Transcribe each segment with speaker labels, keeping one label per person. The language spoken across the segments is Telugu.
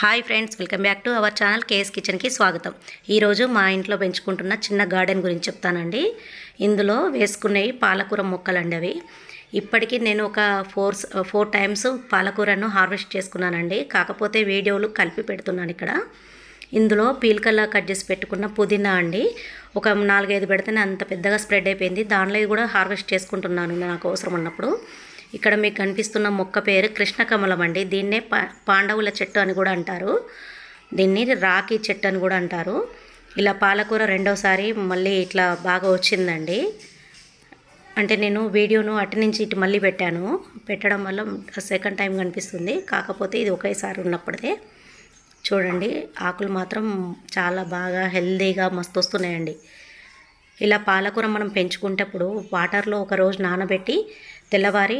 Speaker 1: hi friends welcome back to our channel KS కిచెన్కి స్వాగతం ఈరోజు మా ఇంట్లో పెంచుకుంటున్న చిన్న గార్డెన్ గురించి చెప్తానండి ఇందులో వేసుకునేవి పాలకూర మొక్కలండి అవి ఇప్పటికీ నేను ఒక ఫోర్ ఫోర్ టైమ్స్ పాలకూరను హార్వెస్ట్ చేసుకున్నానండి కాకపోతే వీడియోలు కలిపి పెడుతున్నాను ఇక్కడ ఇందులో పీల్కల్లా కట్ చేసి పెట్టుకున్న పుదీనా అండి ఒక నాలుగైదు పెడితేనే అంత పెద్దగా స్ప్రెడ్ అయిపోయింది దానిలో కూడా హార్వెస్ట్ చేసుకుంటున్నాను నాకు అవసరం ఉన్నప్పుడు ఇక్కడ మీకు కనిపిస్తున్న మొక్క పేరు కృష్ణకమలం అండి దీన్నే పాండవుల చెట్టు అని కూడా అంటారు దీన్ని రాఖీ చెట్టు అని కూడా అంటారు ఇలా పాలకూర రెండోసారి మళ్ళీ ఇట్లా బాగా వచ్చిందండి అంటే నేను వీడియోను అటు నుంచి ఇటు మళ్ళీ పెట్టాను పెట్టడం వల్ల సెకండ్ టైం కనిపిస్తుంది కాకపోతే ఇది ఒకేసారి ఉన్నప్పటిదే చూడండి ఆకులు మాత్రం చాలా బాగా హెల్దీగా మస్తు వస్తున్నాయండి ఇలా పాలకూర మనం పెంచుకుంటప్పుడు వాటర్లో ఒక రోజు నానబెట్టి తెల్లవారి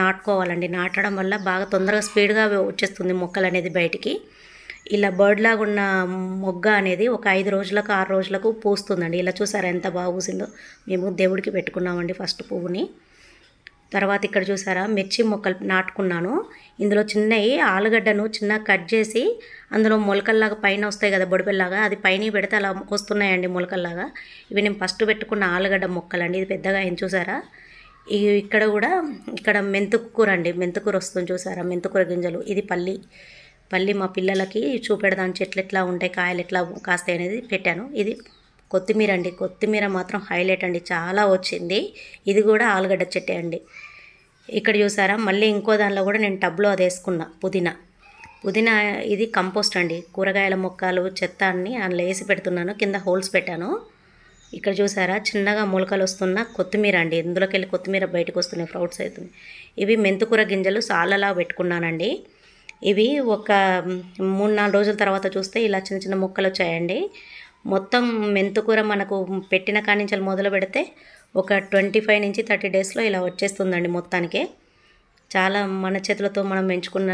Speaker 1: నాటుకోవాలండి నాటడం వల్ల బాగా తొందరగా స్పీడ్గా వచ్చేస్తుంది మొక్కలు అనేది బయటికి ఇలా బర్డ్ లాగా ఉన్న మొగ్గ అనేది ఒక ఐదు రోజులకు ఆరు రోజులకు పూస్తుందండి ఇలా చూసారా ఎంత బాగా పూసిందో మేము దేవుడికి పెట్టుకున్నామండి ఫస్ట్ పువ్వుని తర్వాత ఇక్కడ చూసారా మిర్చి మొక్కలు నాటుకున్నాను ఇందులో చిన్నవి ఆలుగడ్డను చిన్న కట్ చేసి అందులో మొలకల్లాగా పైన వస్తాయి కదా బొడిపెల్లాగా అది పైన పెడితే అలా వస్తున్నాయండి మొలకల్లాగా ఇవి నేను ఫస్ట్ పెట్టుకున్న ఆలుగడ్డ అండి ఇది పెద్దగా ఏం చూసారా ఇవి ఇక్కడ కూడా ఇక్కడ మెంతుకూర అండి మెంతుకూర వస్తుంది చూసారా మెంతుకూర గింజలు ఇది పల్లి పల్లి మా పిల్లలకి చూపెడదాం చెట్లు ఎట్లా ఉంటాయి కాయలు ఎట్లా కాస్తాయి అనేది పెట్టాను ఇది కొత్తిమీర అండి కొత్తిమీర మాత్రం హైలైట్ అండి చాలా వచ్చింది ఇది కూడా ఆలుగడ్డ చెట్టే అండి ఇక్కడ చూసారా మళ్ళీ ఇంకో దానిలో కూడా నేను టబ్లో అది వేసుకున్నా పుదీనా పుదీనా ఇది కంపోస్ట్ అండి కూరగాయల మొక్కలు చెత్త అన్ని అందులో వేసి పెడుతున్నాను కింద హోల్స్ పెట్టాను ఇక్కడ చూసారా చిన్నగా మొలకలు వస్తున్న కొత్తిమీర అండి ఇందులోకి వెళ్ళి కొత్తిమీర బయటకు వస్తున్నాయి ఫ్రౌట్స్ అవుతుంది ఇవి మెంతుకూర గింజలు సాలలా పెట్టుకున్నానండి ఇవి ఒక మూడు నాలుగు రోజుల తర్వాత చూస్తే ఇలా చిన్న చిన్న మొక్కలు వచ్చాయండి మొత్తం మెంతుకూర మనకు పెట్టిన నుంచి మొదలు పెడితే ఒక ట్వంటీ ఫైవ్ నుంచి థర్టీ డేస్లో ఇలా వచ్చేస్తుందండి మొత్తానికి చాలా మన చేతులతో మనం పెంచుకున్న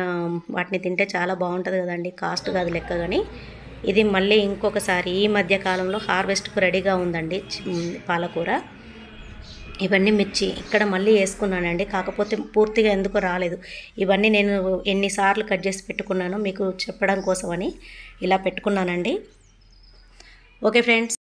Speaker 1: వాటిని తింటే చాలా బాగుంటుంది కదండి కాస్ట్ కాదు లెక్క కానీ ఇది మళ్ళీ ఇంకొకసారి ఈ మధ్య కాలంలో హార్వెస్ట్కు రెడీగా ఉందండి పాలకూర ఇవన్నీ మిర్చి ఇక్కడ మళ్ళీ వేసుకున్నానండి కాకపోతే పూర్తిగా ఎందుకో రాలేదు ఇవన్నీ నేను ఎన్నిసార్లు కట్ చేసి పెట్టుకున్నాను మీకు చెప్పడం కోసమని ఇలా పెట్టుకున్నానండి ఓకే ఫ్రెండ్స్